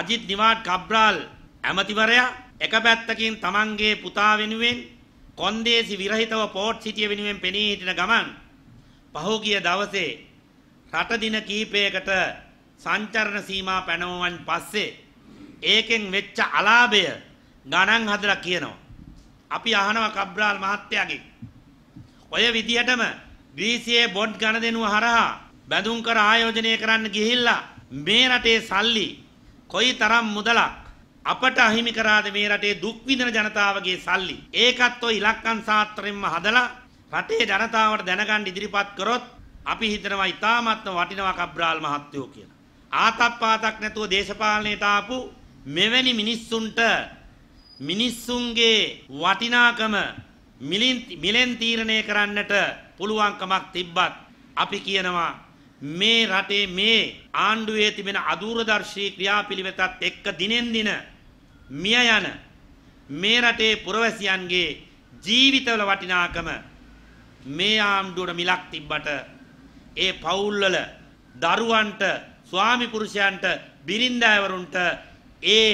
අජිත් නිවාඩ් කබ්‍රාල් ඇමතිවරයා එක පැත්තකින් තමන්ගේ පුතා වෙනුවෙන් කොන්දේසි විරහිතව පෝට් සිටිය වෙනුවෙන් පෙනී හිටින ගමන් පහුගිය දවසේ රට දින කීපයකට සංචරණ සීමා පැනවුවන් පස්සේ ඒකෙන් වෙච්ච අලාභය ගණන් හදලා කියනවා. අපි අහනවා කබ්‍රාල් මහත්තයාගෙන්. ඔය විදිහටම ග්‍රීසියේ බොඩ් ගණදෙනුව හරහා බැඳුම් කර ආයෝජනය කරන්න ගිහිල්ලා මේ රටේ සල්ලි කොයි තරම් මුදලක් අපට අහිමි කරාද මේ රටේ දුක් විඳින ජනතාවගේ සල්ලි. ඒකත් ඔය ඉලක්කම් සාත්‍රයෙන්ම හදලා රටේ ජනතාවට දැනගන්න ඉදිරිපත් කරොත් අපි හිතනවා ඉතාමත්ම වටිනවා කබ්‍රාල් මහත්තයෝ කියලා. ආතප්පාතක් නැතුව දේශපාලනයට ආපු මෙවැනි මිනිස්සුන්ට මිනිස්සුන්ගේ වටිනාකම මිලෙන් තීරණය කරන්නට පුළුවන්කමක් තිබ්බත් අපි කියනවා මේ රටේ මේ ආණ්ඩුවේ තිබෙන අදූරදර්ශී ක්‍රියාපිළිවෙතත් එක්ක දිනෙන් දින මිය යන මේ රටේ පුරවැසියන්ගේ ජීවිතවල වටිනාකම මේ ආණ්ඩුවට මිලක් තිබ්බට ඒ පවුල්වල දරුවන්ට ස්වාමි පුරුෂයන්ට බිරින්දෑවරුන්ට ඒ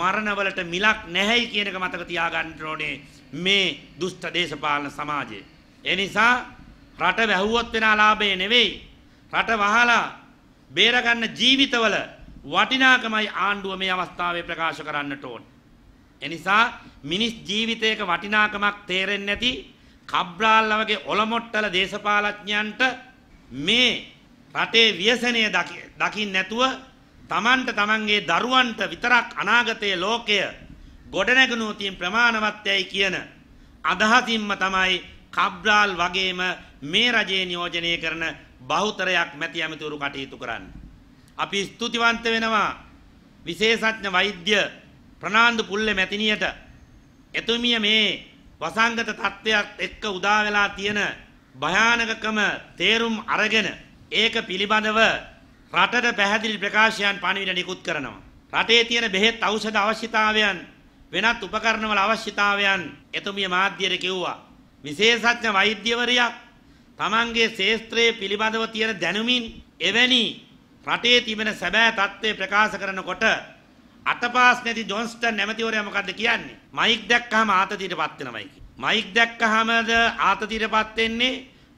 මරණවලට මිලක් නැහැයි කියන එක මතක තියාගන්න ඕනේ මේ දුෂ්ට දේශපාලන සමාජයේ. ඒ නිසා රට වැහුවොත් වෙන ලාභය නෙවෙයි රට වහලා බේරගන්න ජීවිතවල වටිනාකමයි ආණ්ඩුව මේ අවස්ථාවේ ප්‍රකාශ කරන්නට ඕන. එනිසා මිනිස් ජීවිතයක වටිනාකමක් තේරෙන්නේ නැති කබ්‍රාල්ල වගේ ඔලොමොට්ටල දේශපාලඥයන්ට මේ රටේ ව්‍යසනය දකින්න නැතුව තමන්ට තමන්ගේ දරුවන්ට විතරක් අනාගතයේ ලෝකය ගොඩනැගුණු තියෙන ප්‍රමාණවත්යයි කියන අදහසින්ම තමයි කබ්‍රාල් වගේම මේ රජයේ නියෝජනය කරන බහුතරයක් මැති ඇමතිවරු කටයුතු කරන්න. අපි ස්තුතිවන්ත වෙනවා විශේෂඥ වෛද්‍ය ප්‍රනාන්දු පුල්ලේ මැතිනියට එතුමිය මේ වසංගත තත්ත්වයක් එක්ක උදා වෙලා තියෙන භයානකකම තේරුම් අරගෙන ඒක පිළිබඳව රටට පැහැදිලි ප්‍රකාශයන් පණිවිඩ නිකුත් කරනවා. රටේ තියෙන බෙහෙත් ඖෂධ අවශ්‍යතාවයන් වෙනත් උපකරණවල අවශ්‍යතාවයන් එතුමිය මාධ්‍යයට කිව්වා. විශේෂඥ වෛද්‍යවරියක් තමන්ගේ ශේස්ත්‍රයේ පිළිබඳව තියෙන දැනුමින් එවැනි රටේ තිබෙන සැබෑ తත්ත්වය ප්‍රකාශ කරනකොට අතපාස් නැති ජොන්ස්ටන් නැමැතිවරයා මොකද්ද කියන්නේ? මයික් දැක්කහම ආතතියටපත් වෙනවයි කියන්නේ. මයික් දැක්කහමද ආතතියටපත් වෙන්නේ?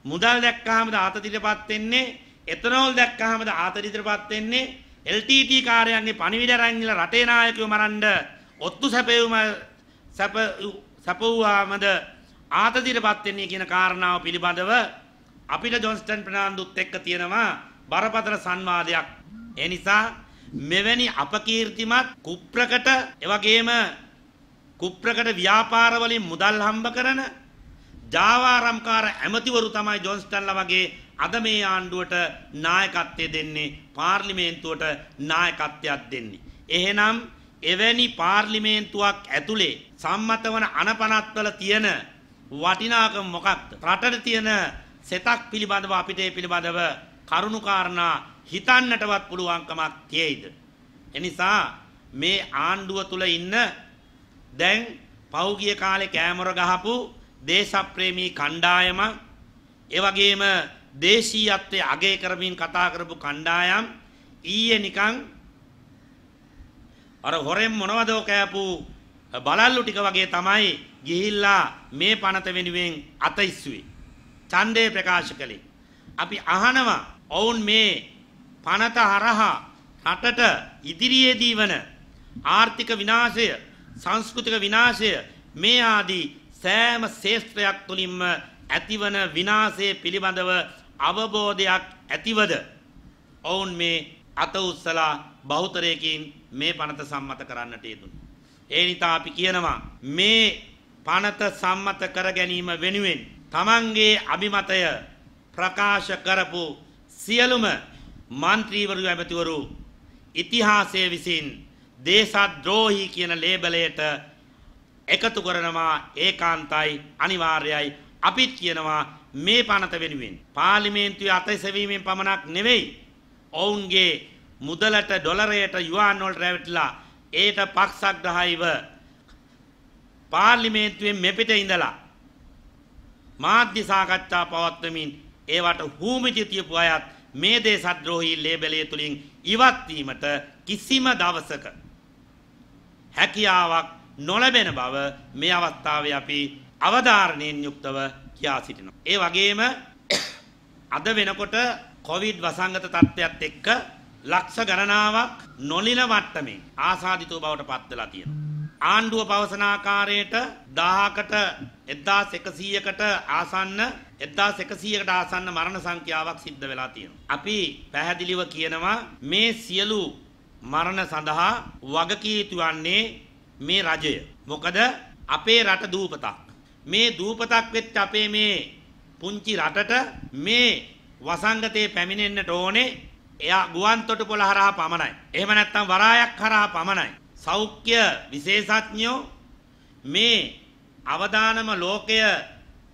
මුදල් දැක්කහමද ආතතියටපත් වෙන්නේ? එතනෝල් දැක්කහමද ආතතියටපත් වෙන්නේ? LTT කාර්යයන්ගේ පණිවිඩ රැන්ගිලා රටේ නායකයෝ මරන්න ඔත්තු සැපෙවුම සැප සැපුවාමද ආතතියටපත් වෙන්නේ කියන කාරණාව පිළිබඳව අපිට ජොන්ස්ටන් ප්‍රනාන්දුත් එක්ක තියෙනවා බරපතල සංවාදයක්. ඒ නිසා මෙවැනි අපකීර්තිමත් කුප්‍රකට එවැගේම කුප්‍රකට ව්‍යාපාර වලින් මුදල් හම්බ කරන ජාවාරම්කාර ඇමතිවරු තමයි ජොන්ස්ටන්ලා වගේ අද මේ ආණ්ඩුවට නායකත්වය දෙන්නේ පාර්ලිමේන්තුවට නායකත්වයක් දෙන්නේ. එහෙනම් එවැනි පාර්ලිමේන්තුවක් ඇතුලේ සම්මත වන අනපනත්වල තියෙන වටිනාකම මොකක්ද? රටට තියෙන සෙතක් පිළිබඳව අපිට ඒ පිළිබඳව කරුණුකාරණා හිතන්නටවත් පුළුවන්කමක් තියෙයිද එනිසා මේ ආණ්ඩුව තුල ඉන්න දැන් පෞගිය කාලේ කැමර ගහපු දේශප්‍රේමී කණ්ඩායම ඒ වගේම දේශීයත්වය අගය කරමින් කතා කරපු කණ්ඩායම් ඊයේ නිකන් අර හොරෙන් මොනවදෝ කෑපු බලල්ලු ටික වගේ තමයි ගිහිල්ලා මේ පනත වෙනුවෙන් අත ඉස්සුවේ ඡන්දය ප්‍රකාශ කළේ. අපි අහනවා ඔවුන් මේ පනත හරහා රටට ඉදිරියේදී වන ආර්ථික විනාශය, සංස්කෘතික විනාශය මේ ආදී සෑම ශේෂ්ත්‍රයක් තුලින්ම ඇතිවන විනාශය පිළිබඳව අවබෝධයක් ඇතිවද ඔවුන් මේ අත උස්සලා බහුතරයකින් මේ පනත සම්මත කරන්නට යෙදුණා. ඒ නිසා අපි කියනවා මේ පනත සම්මත කර ගැනීම වෙනුවෙන් තමන්ගේ අභිමතය ප්‍රකාශ කරපු සියලුම මන්ත්‍රීවරු ඇමතිවරු ඉතිහාසයේ විසින් දේශද්‍රෝහි කියන ලේබලයට එකතු කරනවා ඒකාන්තයි අනිවාර්යයි අපිත් කියනවා මේ පනත වෙනුවෙන් පාර්ලිමේන්තුවේ අතැසවීමෙන් පමණක් නෙවෙයි ඔවුන්ගේ මුදලට ඩොලරයට යුවාන් වලට රැවටිලා ඒට පක්ෂග්‍රහයිව පාර්ලිමේන්තුවේ මෙපිට ඉඳලා මාධ්‍ය සාකච්ඡා පවත්වමින් ඒවට හූමිති තියපු අයත් මේ දේශද්‍රෝහී ලේබලය තුලින් ඉවත් වීමට කිසිම දවසක හැකියාවක් නොලැබෙන බව මේ අවස්ථාවේ අපි අවධාරණයෙන් යුක්තව කියා සිටිනවා. ඒ වගේම අද වෙනකොට කොවිඩ් වසංගත තත්ත්වයක් එක්ක ලක්ෂ ගණනාවක් නොලින වට්ටමින් ආසාදිතව බවට පත් වෙලා තියෙනවා. ආණ්ඩුව පවසන ආකාරයට 1000කට 1100කට ආසන්න 1100කට ආසන්න මරණ සංඛ්‍යාවක් සිද්ධ වෙලා තියෙනවා. අපි පැහැදිලිව කියනවා මේ සියලු මරණ සඳහා වගකී යුතු වන්නේ මේ රජය. මොකද අපේ රට දූපතක්. මේ දූපතක් වෙච්ච අපේ මේ පුංචි රටට මේ වසංගතේ පැමිණෙන්නට ඕනේ එයා ගුවන්තොටුපොළ හරහා පමණයි. එහෙම නැත්නම් වරායක් හරහා පමණයි. සෞඛ්‍ය විශේෂඥයෝ මේ අවදානම ලෝකය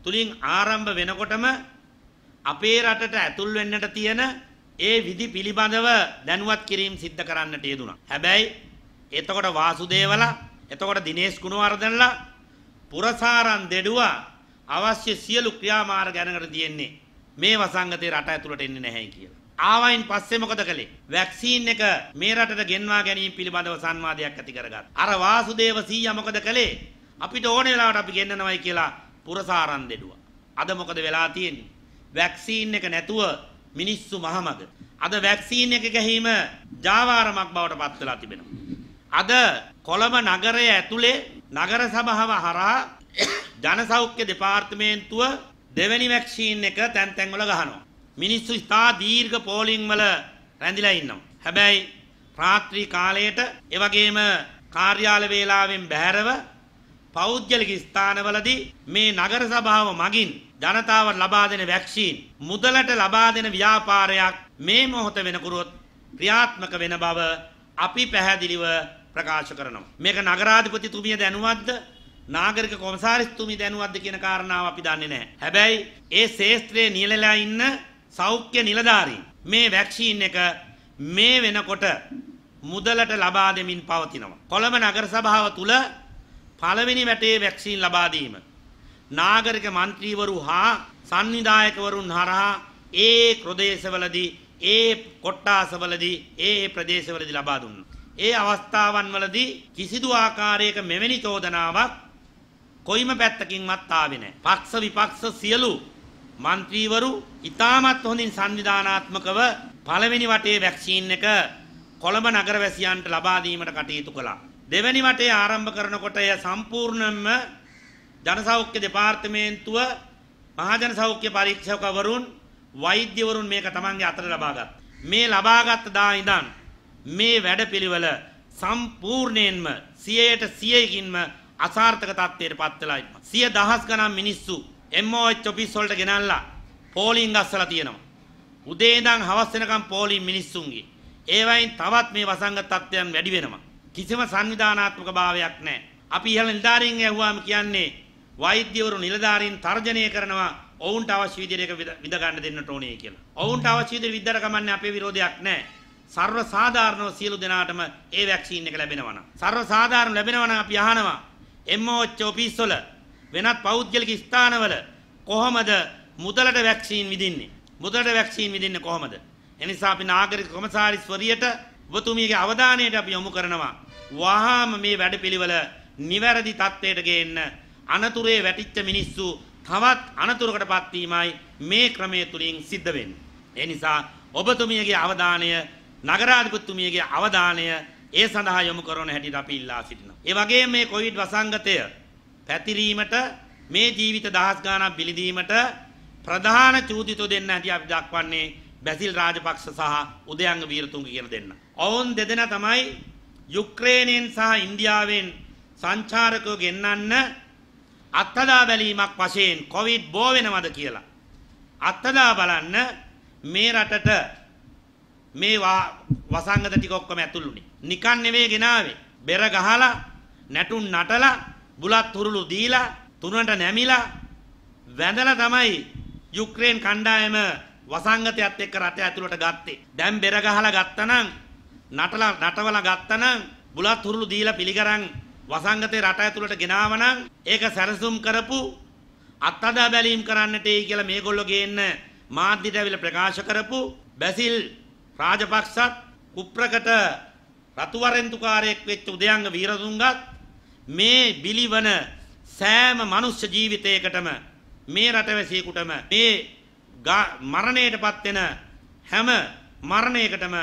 තුලින් ආරම්භ වෙනකොටම අපේ රටට ඇතුල් වෙන්නට තියෙන ඒ විදි පිළිබඳව දැනුවත් කිරීම සිද්ධ කරන්නට යෙදුණා. හැබැයි එතකොට වාසුදේවලා, එතකොට දිනේෂ් ගුණවර්ධනලා පුරසාරන් දෙඩුවා අවශ්‍ය සියලු ක්‍රියාමාර්ග දැනගෙන තියෙන්නේ. මේ වසංගතේ රට ඇතුළට එන්නේ නැහැ කියලා. ආවයින් පස්සේ මොකද කළේ? වැක්සින් එක මේ රටට ගෙන්වා ගැනීම පිළිබඳව සංවාදයක් ඇති කරගත්. අර වාසුදේව සීයා මොකද කළේ? අපිට ඕනේ වෙලාවට අපි ගෙන්නනවයි කියලා පුරසාරම් දෙඩුවා. අද මොකද වෙලා තියෙන්නේ? වැක්සින් එක නැතුව මිනිස්සු මහමග. අද වැක්සින් එක ගැහිම ජාවාරමක් බවට පත් වෙලා තිබෙනවා. අද කොළඹ නගරය ඇතුලේ නගර සභාව හරහා ජනසෞඛ්‍ය දෙපාර්තමේන්තුව දෙවැනි වැක්සින් එක තැන් තැන්වල ගහනවා. මිනිස්සු ඉතා දීර්ඝ පෝලිං වල රැඳිලා ඉන්නවා. හැබැයි රාත්‍රී කාලයට ඒ වගේම කාර්යාල වේලාවෙන් බැහැරව පෞද්ගලික ස්ථානවලදී මේ නගර සභාව මගින් ජනතාවට ලබා දෙන වැක්සින් මුදලට ලබා දෙන ව්‍යාපාරයක් මේ මොහොත වෙනකරුවොත් ක්‍රියාත්මක වෙන බව අපි පැහැදිලිව ප්‍රකාශ කරනවා. මේක නගරාධිපතිතුමිය දැනුවත්ද? නාගරික කොමසාරිස්තුමිය දැනුවත්ද කියන කාරණාව අපි දන්නේ නැහැ. හැබැයි ඒ ශේස්ත්‍රයේ නියැලලා ඉන්න සෞඛ්‍ය නිලධාරීන් මේ වැක්සීන් එක මේ වෙනකොට මුදලට ලබා දෙමින් පවතිනවා. කොළඹ නගර සභාව තුල පළවෙනි වැටේ වැක්සීන් ලබා දීම නාගරික මන්ත්‍රීවරු හා සංවිධායකවරුන් හරහා ඒ ප්‍රදේශවලදී ඒ කොට්ටාසවලදී ඒ ප්‍රදේශවලදී ලබා දුන්නා. ඒ අවස්ථාවන් වලදී කිසිදු ආකාරයක මෙවැනි චෝදනාවක් කොයිම පැත්තකින්වත් ආවේ නැහැ. පක්ෂ විපක්ෂ සියලු മന്ത്രീවරු ඉතාමත් හොඳින් සංවිධානාත්මකව පළවෙනි වටේ වැක්සීන් එක කොළඹ නගරවැසියන්ට ලබා දීමට කටයුතු කළා. දෙවැනි වටේ ආරම්භ කරනකොට එය සම්පූර්ණයෙන්ම ජනසෞඛ්‍ය දෙපාර්තමේන්තුව මහජන සෞඛ්‍ය පරීක්ෂකවරුන් වෛද්‍යවරුන් මේක තමන්ගේ අතට ලබාගත්. මේ ලබාගත් දා ඉඳන් මේ වැඩපිළිවෙල සම්පූර්ණයෙන්ම 100ට 100කින්ම අසාර්ථක තත්ත්වයට පත් වෙලා ඉන්නවා. 100 දහස් ගණන් මිනිස්සු එම්මෝච් ඔෆිස් වලට ගෙනල්ලා පෝලිං ගස්සලා තියෙනවා. උදේ ඉඳන් හවස වෙනකම් පෝලිං මිනිස්සුන්ගේ. ඒ වයින් තවත් මේ වසංගත තත්ත්වයන් වැඩි වෙනවා. කිසිම සංවිධානාත්මක භාවයක් නැහැ. අපි ඉහළ නිලධාරීන් ඇහුවාම කියන්නේ වෛද්‍යවරු නිලධාරීන් තර්ජනය කරනවා ඔවුන්ට අවශ්‍ය විදිහට ඒක විඳ ගන්න දෙන්නට ඕනේ කියලා. ඔවුන්ට අවශ්‍ය විදිහට විද්දර ගමන්නේ අපේ විරෝධයක් නැහැ. සර්ව සාධාරණව සියලු දෙනාටම ඒ වැක්සීන් එක ලැබෙනවා නම්. සර්ව සාධාරණ ලැබෙනවා නම් අපි අහනවා MOH ඔෆිස් වල වෙනත් පෞද්ගලික ස්ථානවල කොහොමද මුදලට වැක්සීන් විදින්නේ? මුදලට වැක්සීන් විදින්නේ කොහොමද? එනිසා අපි නාගරික කොමසාරිස්වරියට ඔබතුමියගේ අවධානයට අපි යොමු කරනවා. වහාම මේ වැඩපිළිවෙල නිවැරදි තත්ත්වයට ගේන්න අනතුරේ වැටිච්ච මිනිස්සු තවත් අනතුරකටපත් වීමයි මේ ක්‍රමය තුලින් සිද්ධ වෙන්නේ. ඒ නිසා ඔබතුමියගේ අවධානය නගරාධිපතිතුමියගේ අවධානය ඒ සඳහා යොමු කරන හැටියට අපි ඉල්ලා සිටිනවා. ඒ වගේම මේ කොවිඩ් වසංගතය පැතිරීමට මේ ජීවිත දහස් ගාණක් පිළිදීමට ප්‍රධාන චූතිතු දෙන්න ඇති අපි දක්වන්නේ බැසිල් රාජපක්ෂ සහ උදයන්ග වීරතුංග කියන දෙන්න. ඔවුන් දෙදෙන තමයි යුක්‍රේනයෙන් සහ ඉන්දියාවෙන් සංචාරකයෝ ගෙන්නන්න අත්හදා බැලීමක් වශයෙන් කොවිඩ් බෝ වෙනවද කියලා. අත්හදා බලන්න මේ රටට මේ වසංගත ටික ඔක්කොම ඇතුළුනේ. නිකන් නෙවෙයි ගෙනාවේ. බෙර ගහලා නැටුම් නටලා බුලත් තුරුළු දීලා තුනට නැමිලා වැඳලා තමයි යුක්‍රේන් කණ්ඩායම වසංගතයත් එක්ක රට ඇතුළට ගත්තේ. දැන් බෙර ගහලා ගත්තනම් නටලා නටවලා ගත්තනම් බුලත් තුරුළු දීලා පිළිගරන් වසංගතේ රට ඇතුළට ගෙනාවනම් ඒක සැරසුම් කරපු අත්අදා බැලීම් කරන්නට එයි කියලා මේගොල්ලෝ ගේන්න මාධ්‍යට ඇවිල්ලා ප්‍රකාශ කරපු බැසිල් රාජපක්ෂත් කුප්‍රකට රතුවරෙන්තුකාරයෙක් වෙච්ච උදයන්ග වීරතුංගත් මේ බිලිවන සෑම මනුෂ්‍ය ජීවිතයකටම මේ රටවැසියෙකුටම මේ මරණයටපත් වෙන හැම මරණයකටම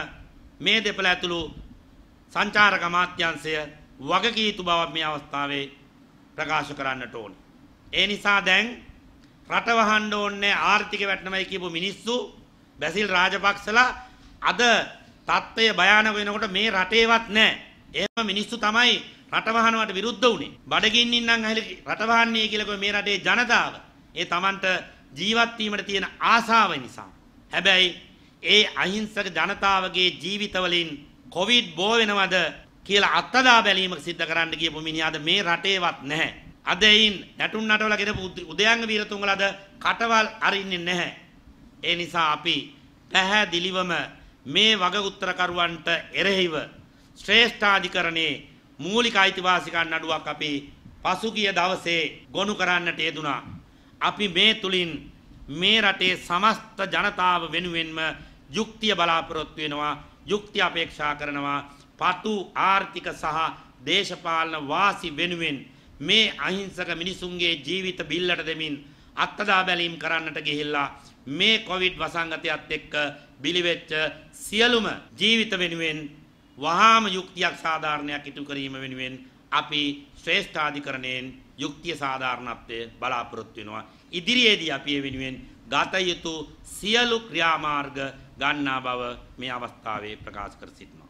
මේ දෙපළ ඇතුළු සංචාරක අමාත්‍යාංශය වගකීතු බව මේ අවස්ථාවේ ප්‍රකාශ කරන්නට ඕනේ. ඒ නිසා දැන් රට වහන්න ඕනේ ආර්ථික වැටෙනමයි කියපු මිනිස්සු බැසිල් රාජපක්ෂලා අද தත්ත්වය භයානක වෙනකොට මේ රටේවත් නැහැ. එහෙම මිනිස්සු තමයි රටවහනවට විරුද්ධ වුණේ. බඩගින්නින් නම් ඇහිලි රටවහන්නේ කියලා මේ රටේ ජනතාව ඒ Tamanට ජීවත් වීමට තියෙන ආසාව නිසා. හැබැයි ඒ අහිංසක ජනතාවගේ ජීවිතවලින් කොවිඩ් බෝ වෙනවද කියලා අත්දැක බැලීමක් සිද්ධ කරන්න ගියපු මිනිහාද මේ රටේවත් නැහැ. අද එයින් නැටුම් නටවලා ගෙදපු උදයන්ග වීරතුංගලද කටවල් අරින්නේ නැහැ. ඒ නිසා අපි පැහැදිලිවම මේ වගඋත්තරකරුවන්ට එරෙහිව ශ්‍රේෂ්ඨාධිකරණයේ මූලික අයිතිවාසිකම් නඩුවක් අපි පසුගිය දවසේ ගොනු කරන්නට යෙදුනා. අපි මේ තුලින් මේ රටේ සමස්ත ජනතාව වෙනුවෙන්ම යුක්තිය බලාපොරොත්තු වෙනවා, යුක්තිය අපේක්ෂා කරනවා. පතු ආර්ථික සහ දේශපාලන වාසි වෙනුවෙන් මේ අහිංසක මිනිසුන්ගේ ජීවිත බිල්ලට දෙමින් අත්දා බැලීම් කරන්නට ගිහිල්ලා මේ කොවිඩ් වසංගතයත් එක්ක බිලිවෙච්ච සියලුම ජීවිත වෙනුවෙන් වහාම යුක්තියක් සාධාරණයක් ඉටු කිරීම වෙනුවෙන් අපි ශ්‍රේෂ්ඨාධිකරණයෙන් යුක්තිය සාධාරණත්වය බලාපොරොත්තු වෙනවා. ඉදිරියේදී අපි ඒ වෙනුවෙන් ගත යුතු සියලු ක්‍රියාමාර්ග ගන්නා බව මේ අවස්ථාවේ ප්‍රකාශ කර සිටිනවා.